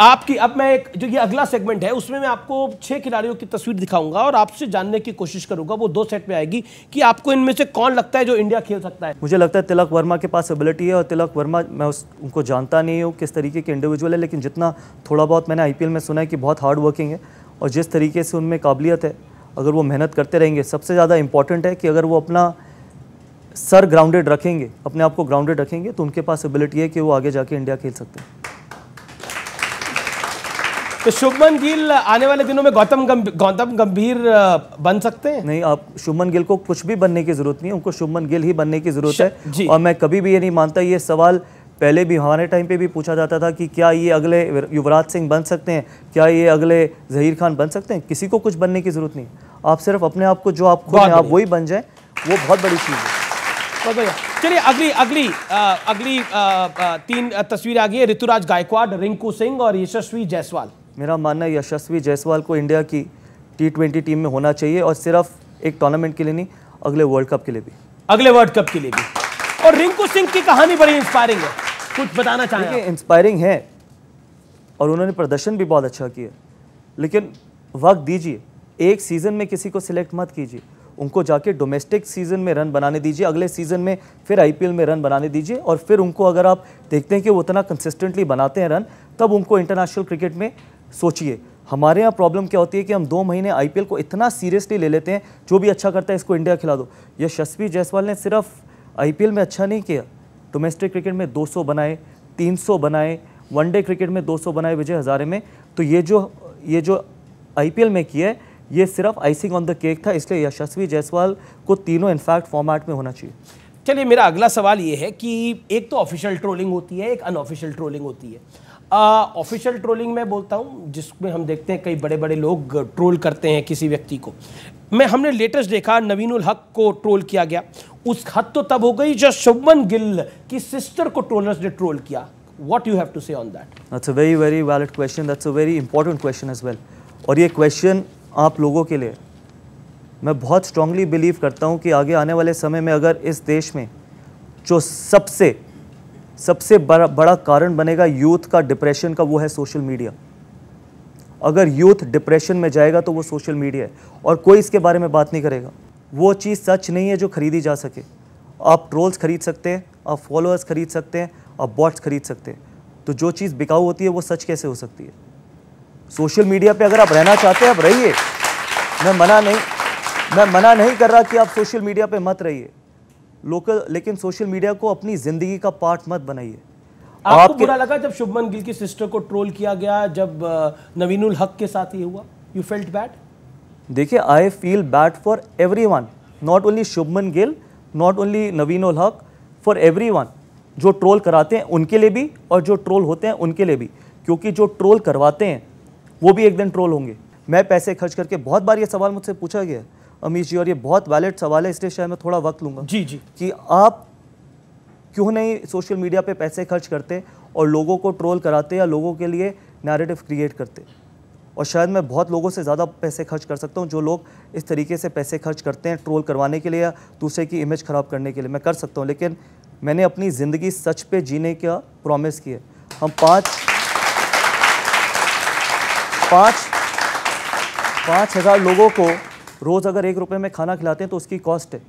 आपकी अब मैं एक जो ये अगला सेगमेंट है उसमें मैं आपको छह खिलाड़ियों की तस्वीर दिखाऊंगा और आपसे जानने की कोशिश करूंगा वो दो सेट में आएगी कि आपको इनमें से कौन लगता है जो इंडिया खेल सकता है मुझे लगता है तिलक वर्मा के पास एबिलिटी है और तिलक वर्मा मैं उस उनको जानता नहीं हूँ किस तरीके के इंडिविजुअल है लेकिन जितना थोड़ा बहुत मैंने आई में सुना है कि बहुत हार्ड वर्किंग है और जिस तरीके से उनमें काबिलियत है अगर वो मेहनत करते रहेंगे सबसे ज़्यादा इंपॉर्टेंट है कि अगर वो अपना सर ग्राउंडेड रखेंगे अपने आप को ग्राउंडेड रखेंगे तो उनके पास एबिलिटी है कि वो आगे जाके इंडिया खेल सकते हैं तो शुभमन गिल आने वाले दिनों में गौतम गंभीर गौतम गंभीर बन सकते हैं नहीं आप शुभमन गिल को कुछ भी बनने की जरूरत नहीं है उनको शुभमन गिल ही बनने की जरूरत है और मैं कभी भी ये नहीं मानता ये सवाल पहले भी हमारे टाइम पे भी पूछा जाता था कि क्या ये अगले युवराज सिंह बन सकते हैं क्या ये अगले जहीर खान बन सकते हैं किसी को कुछ बनने की जरूरत नहीं आप सिर्फ अपने आप को जो आप खुद आप वही बन जाए वो बहुत बड़ी चीज़ है चलिए अगली अगली आ, अगली आ, आ, तीन तस्वीरें आ गई है ऋतुराज गायकवाड़ रिंकू सिंह और यशस्वी जायसवाल मेरा मानना है यशस्वी जायसवाल को इंडिया की टी ट्वेंटी टीम में होना चाहिए और सिर्फ एक टूर्नामेंट के लिए नहीं अगले वर्ल्ड कप के लिए भी अगले वर्ल्ड कप के लिए भी और रिंकू सिंह की कहानी बड़ी इंस्पायरिंग है कुछ बताना चाहिए इंस्पायरिंग है और उन्होंने प्रदर्शन भी बहुत अच्छा किया लेकिन वक्त दीजिए एक सीज़न में किसी को सिलेक्ट मत कीजिए उनको जाके डोमेस्टिक सीज़न में रन बनाने दीजिए अगले सीज़न में फिर आईपीएल में रन बनाने दीजिए और फिर उनको अगर आप देखते हैं कि वो उतना कंसिस्टेंटली बनाते हैं रन तब उनको इंटरनेशनल क्रिकेट में सोचिए हमारे यहाँ प्रॉब्लम क्या होती है कि हम दो महीने आईपीएल को इतना सीरियसली ले लेते हैं जो भी अच्छा करता है इसको इंडिया खिला दो यशस्वी जायसवाल ने सिर्फ आईपीएल में अच्छा नहीं किया डोमेस्टिक क्रिकेट में 200 बनाए 300 बनाए वनडे क्रिकेट में 200 बनाए विजय हज़ारे में तो ये जो ये जो आई में किया है ये सिर्फ आइसिंग ऑन द केक था इसलिए यशस्वी जायसवाल को तीनों इनफैक्ट फॉर्मेट में होना चाहिए चलिए मेरा अगला सवाल ये है कि एक तो ऑफिशियल ट्रोलिंग होती है एक अनऑफिशियल ट्रोलिंग होती है ऑफिशियल ट्रोलिंग मैं बोलता हूँ जिसमें हम देखते हैं कई बड़े बड़े लोग ट्रोल करते हैं किसी व्यक्ति को मैं हमने लेटेस्ट देखा नवीनुल हक को ट्रोल किया गया उस हद तो तब हो गई जब शुभमन गिल की सिस्टर को ट्रोलर्स ने ट्रोल किया what you have to say on that that's a very very valid question that's a very important question as well और ये क्वेश्चन आप लोगों के लिए मैं बहुत स्ट्रांगली बिलीव करता हूँ कि आगे आने वाले समय में अगर इस देश में जो सबसे सबसे बड़ा बड़ा कारण बनेगा यूथ का डिप्रेशन का वो है सोशल मीडिया अगर यूथ डिप्रेशन में जाएगा तो वो सोशल मीडिया है और कोई इसके बारे में बात नहीं करेगा वो चीज़ सच नहीं है जो खरीदी जा सके आप ट्रोल्स खरीद सकते हैं आप फॉलोअर्स खरीद सकते हैं आप बॉट्स खरीद सकते हैं तो जो चीज़ बिकाऊ होती है वो सच कैसे हो सकती है सोशल मीडिया पे अगर आप रहना चाहते हैं आप रहिए मैं मना नहीं मैं मना नहीं कर रहा कि आप सोशल मीडिया पे मत रहिए लोकल लेकिन सोशल मीडिया को अपनी ज़िंदगी का पार्ट मत बनाइए आपको बुरा लगा जब शुभमन गिल की सिस्टर को ट्रोल किया गया जब नवीनुल हक के साथ ये हुआ यू फेल्ट बैड देखिए I feel bad for everyone not only Shubman Gill not only Naveen-ul Haq for everyone जो ट्रोल कराते हैं उनके लिए भी और जो ट्रोल होते हैं उनके लिए भी क्योंकि जो ट्रोल करवाते हैं वो भी एक दिन ट्रोल होंगे मैं पैसे खर्च करके बहुत बार ये सवाल मुझसे पूछा गया है अमीश जी और ये बहुत वैलिड सवाल है इसलिए शायद मैं थोड़ा वक्त लूँगा जी जी कि आप क्यों नहीं सोशल मीडिया पे पैसे खर्च करते और लोगों को ट्रोल कराते या लोगों के लिए नैरेटिव क्रिएट करते और शायद मैं बहुत लोगों से ज़्यादा पैसे खर्च कर सकता हूँ जो लोग इस तरीके से पैसे खर्च करते हैं ट्रोल करवाने के लिए या दूसरे की इमेज ख़राब करने के लिए मैं कर सकता हूँ लेकिन मैंने अपनी ज़िंदगी सच पे जीने का प्रॉमिस किया हम पाँच पाँच पाँच हज़ार लोगों को रोज़ अगर एक रुपये में खाना खिलाते हैं तो उसकी कॉस्ट है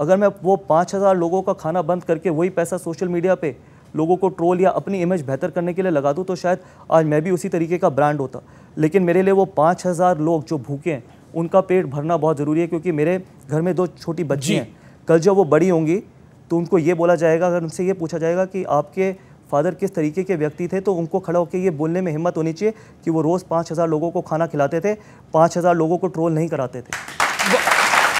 अगर मैं वो पाँच हज़ार लोगों का खाना बंद करके वही पैसा सोशल मीडिया पे लोगों को ट्रोल या अपनी इमेज बेहतर करने के लिए लगा दूँ तो शायद आज मैं भी उसी तरीके का ब्रांड होता लेकिन मेरे लिए वो पाँच हज़ार लोग जो भूखे हैं उनका पेट भरना बहुत ज़रूरी है क्योंकि मेरे घर में दो छोटी बच्ची हैं कल जब वो बड़ी होंगी तो उनको ये बोला जाएगा अगर उनसे ये पूछा जाएगा कि आपके फादर किस तरीके के व्यक्ति थे तो उनको खड़ा होकर ये बोलने में हिम्मत होनी चाहिए कि वो रोज़ पाँच हज़ार लोगों को खाना खिलाते थे पाँच हज़ार लोगों को ट्रोल नहीं कराते थे